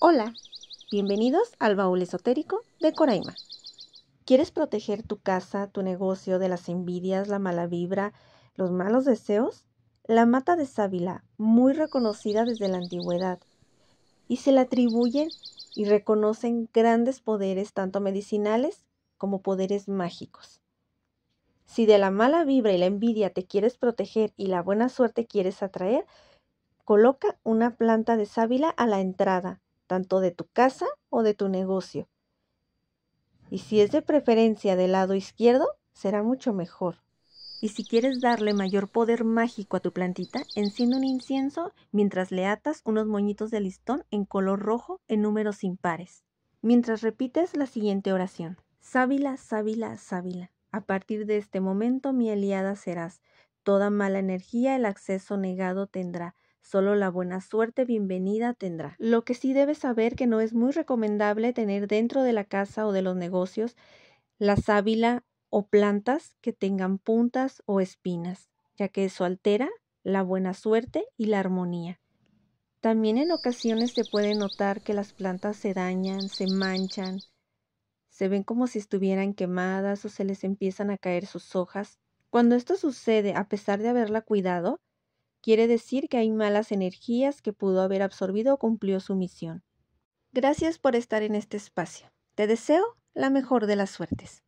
Hola, bienvenidos al baúl esotérico de Coraima. ¿Quieres proteger tu casa, tu negocio de las envidias, la mala vibra, los malos deseos? La mata de sábila, muy reconocida desde la antigüedad, y se le atribuyen y reconocen grandes poderes tanto medicinales como poderes mágicos. Si de la mala vibra y la envidia te quieres proteger y la buena suerte quieres atraer, coloca una planta de sábila a la entrada tanto de tu casa o de tu negocio. Y si es de preferencia del lado izquierdo, será mucho mejor. Y si quieres darle mayor poder mágico a tu plantita, enciende un incienso mientras le atas unos moñitos de listón en color rojo en números impares. Mientras repites la siguiente oración. Sábila, sábila, sábila. A partir de este momento mi aliada serás. Toda mala energía el acceso negado tendrá. Solo la buena suerte bienvenida tendrá. Lo que sí debes saber que no es muy recomendable tener dentro de la casa o de los negocios la sábila o plantas que tengan puntas o espinas, ya que eso altera la buena suerte y la armonía. También en ocasiones se puede notar que las plantas se dañan, se manchan, se ven como si estuvieran quemadas o se les empiezan a caer sus hojas. Cuando esto sucede, a pesar de haberla cuidado, Quiere decir que hay malas energías que pudo haber absorbido o cumplió su misión. Gracias por estar en este espacio. Te deseo la mejor de las suertes.